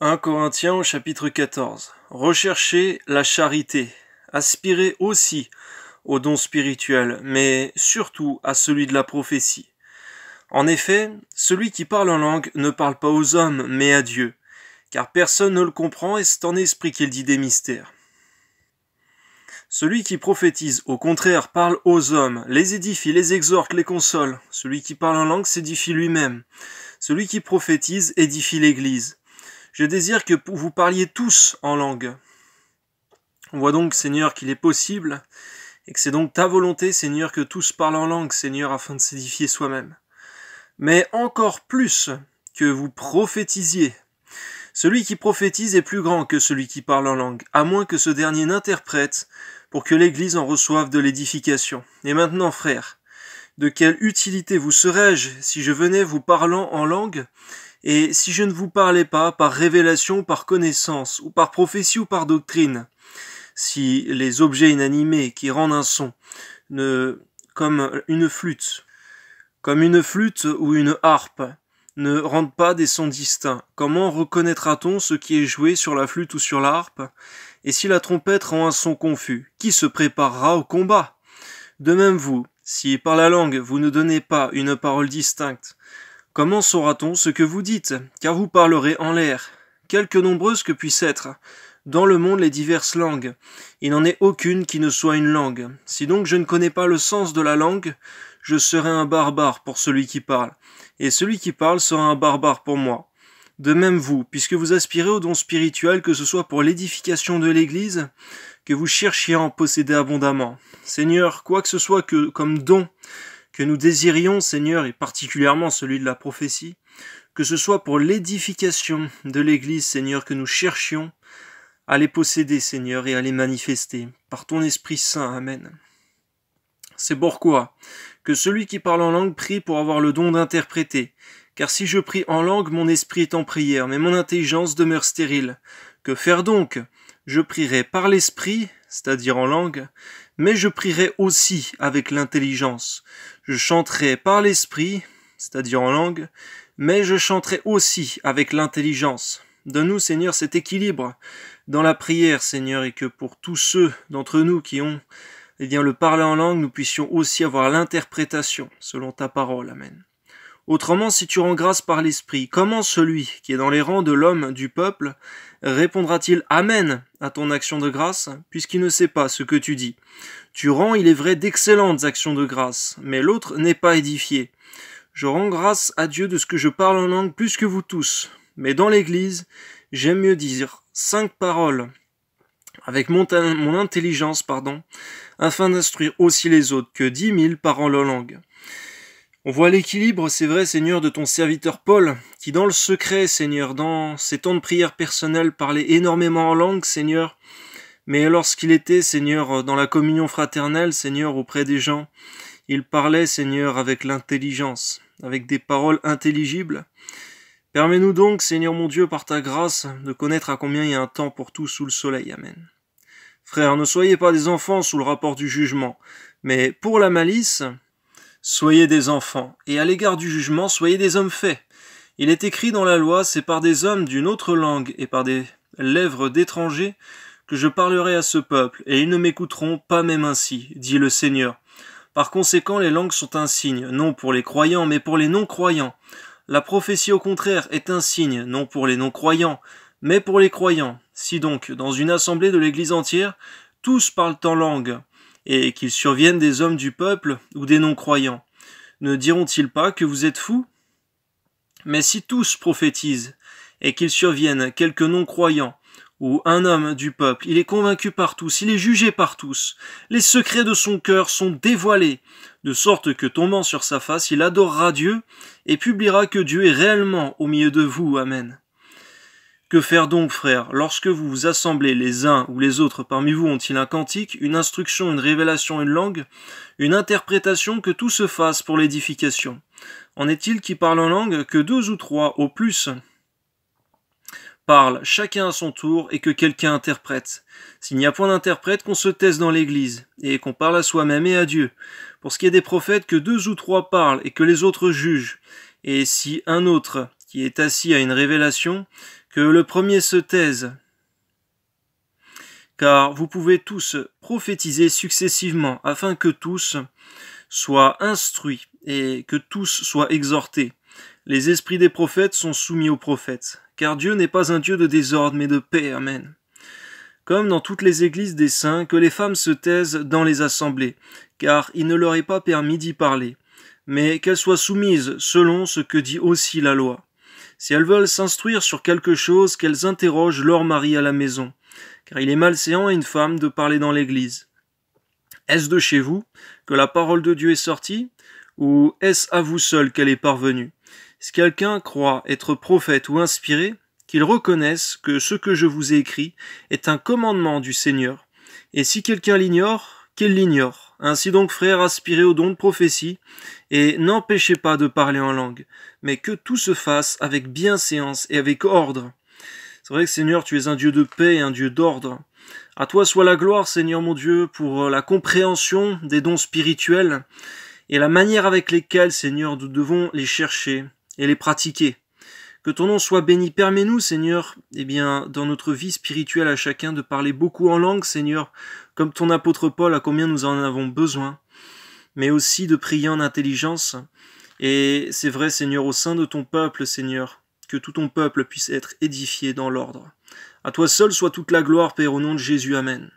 1 Corinthiens au chapitre 14. Recherchez la charité, aspirez aussi au don spirituel, mais surtout à celui de la prophétie. En effet, celui qui parle en langue ne parle pas aux hommes, mais à Dieu, car personne ne le comprend et c'est en esprit qu'il dit des mystères. Celui qui prophétise, au contraire, parle aux hommes, les édifie, les exhorte, les console. Celui qui parle en langue s'édifie lui-même. Celui qui prophétise édifie l'Église. Je désire que vous parliez tous en langue. On voit donc, Seigneur, qu'il est possible, et que c'est donc ta volonté, Seigneur, que tous parlent en langue, Seigneur, afin de s'édifier soi-même. Mais encore plus que vous prophétisiez. Celui qui prophétise est plus grand que celui qui parle en langue, à moins que ce dernier n'interprète, pour que l'Église en reçoive de l'édification. Et maintenant, frère, de quelle utilité vous serais-je si je venais vous parlant en langue et si je ne vous parlais pas par révélation, par connaissance, ou par prophétie ou par doctrine, si les objets inanimés qui rendent un son, ne, comme une flûte, comme une flûte ou une harpe, ne rendent pas des sons distincts. Comment reconnaîtra-t-on ce qui est joué sur la flûte ou sur l'harpe Et si la trompette rend un son confus, qui se préparera au combat De même vous, si par la langue vous ne donnez pas une parole distincte, Comment saura-t-on ce que vous dites Car vous parlerez en l'air, quelque nombreuses que puissent être, dans le monde les diverses langues. Il n'en est aucune qui ne soit une langue. Si donc je ne connais pas le sens de la langue, je serai un barbare pour celui qui parle, et celui qui parle sera un barbare pour moi. De même vous, puisque vous aspirez au don spirituel, que ce soit pour l'édification de l'Église, que vous cherchiez à en posséder abondamment. Seigneur, quoi que ce soit que comme don que nous désirions, Seigneur, et particulièrement celui de la prophétie, que ce soit pour l'édification de l'Église, Seigneur, que nous cherchions à les posséder, Seigneur, et à les manifester par ton Esprit Saint. Amen. C'est pourquoi que celui qui parle en langue prie pour avoir le don d'interpréter, car si je prie en langue, mon esprit est en prière, mais mon intelligence demeure stérile. Que faire donc Je prierai par l'esprit, c'est-à-dire en langue, mais je prierai aussi avec l'intelligence. Je chanterai par l'esprit, c'est-à-dire en langue, mais je chanterai aussi avec l'intelligence. Donne-nous, Seigneur, cet équilibre dans la prière, Seigneur, et que pour tous ceux d'entre nous qui ont eh bien, le parler en langue, nous puissions aussi avoir l'interprétation selon ta parole. Amen. Autrement, si tu rends grâce par l'Esprit, comment celui qui est dans les rangs de l'homme du peuple répondra-t-il Amen à ton action de grâce, puisqu'il ne sait pas ce que tu dis Tu rends, il est vrai, d'excellentes actions de grâce, mais l'autre n'est pas édifié. Je rends grâce à Dieu de ce que je parle en langue plus que vous tous, mais dans l'Église, j'aime mieux dire cinq paroles avec mon, intelligence, pardon, afin d'instruire aussi les autres que dix mille paroles en langue. On voit l'équilibre, c'est vrai, Seigneur, de ton serviteur Paul, qui dans le secret, Seigneur, dans ses temps de prière personnelle, parlait énormément en langue, Seigneur, mais lorsqu'il était, Seigneur, dans la communion fraternelle, Seigneur, auprès des gens, il parlait, Seigneur, avec l'intelligence, avec des paroles intelligibles. Permets-nous donc, Seigneur mon Dieu, par ta grâce, de connaître à combien il y a un temps pour tout sous le soleil. Amen. Frères, ne soyez pas des enfants sous le rapport du jugement, mais pour la malice, Soyez des enfants, et à l'égard du jugement, soyez des hommes faits. Il est écrit dans la loi, c'est par des hommes d'une autre langue et par des lèvres d'étrangers que je parlerai à ce peuple, et ils ne m'écouteront pas même ainsi, dit le Seigneur. Par conséquent, les langues sont un signe, non pour les croyants, mais pour les non-croyants. La prophétie, au contraire, est un signe, non pour les non-croyants, mais pour les croyants. Si donc, dans une assemblée de l'Église entière, tous parlent en langue, et qu'il surviennent des hommes du peuple ou des non-croyants. Ne diront-ils pas que vous êtes fous Mais si tous prophétisent, et qu'ils surviennent quelques non-croyants, ou un homme du peuple, il est convaincu par tous, il est jugé par tous, les secrets de son cœur sont dévoilés, de sorte que tombant sur sa face, il adorera Dieu, et publiera que Dieu est réellement au milieu de vous. Amen. Que faire donc, frères Lorsque vous vous assemblez, les uns ou les autres parmi vous ont-ils un cantique, une instruction, une révélation, une langue, une interprétation, que tout se fasse pour l'édification En est-il qui parle en langue que deux ou trois, au plus parlent chacun à son tour et que quelqu'un interprète. S'il n'y a point d'interprète, qu'on se taise dans l'Église, et qu'on parle à soi-même et à Dieu. Pour ce qui est des prophètes, que deux ou trois parlent et que les autres jugent. Et si un autre, qui est assis à une révélation, que le premier se taise, car vous pouvez tous prophétiser successivement, afin que tous soient instruits et que tous soient exhortés. Les esprits des prophètes sont soumis aux prophètes, car Dieu n'est pas un Dieu de désordre, mais de paix. Amen. Comme dans toutes les églises des saints, que les femmes se taisent dans les assemblées, car il ne leur est pas permis d'y parler, mais qu'elles soient soumises selon ce que dit aussi la loi. Si elles veulent s'instruire sur quelque chose, qu'elles interrogent leur mari à la maison, car il est malséant à une femme de parler dans l'Église. Est-ce de chez vous que la parole de Dieu est sortie, ou est-ce à vous seul qu'elle est parvenue Si quelqu'un croit être prophète ou inspiré, qu'il reconnaisse que ce que je vous ai écrit est un commandement du Seigneur, et si quelqu'un l'ignore, qu'il l'ignore ainsi donc, frères, aspirez aux dons de prophétie, et n'empêchez pas de parler en langue, mais que tout se fasse avec bienséance et avec ordre. C'est vrai que Seigneur, tu es un Dieu de paix et un Dieu d'ordre. À toi soit la gloire, Seigneur mon Dieu, pour euh, la compréhension des dons spirituels et la manière avec lesquelles, Seigneur, nous devons les chercher et les pratiquer. Que ton nom soit béni. Permets-nous, Seigneur, eh bien, dans notre vie spirituelle à chacun de parler beaucoup en langue, Seigneur, comme ton apôtre Paul, à combien nous en avons besoin, mais aussi de prier en intelligence. Et c'est vrai, Seigneur, au sein de ton peuple, Seigneur, que tout ton peuple puisse être édifié dans l'ordre. À toi seul soit toute la gloire, Père, au nom de Jésus. Amen.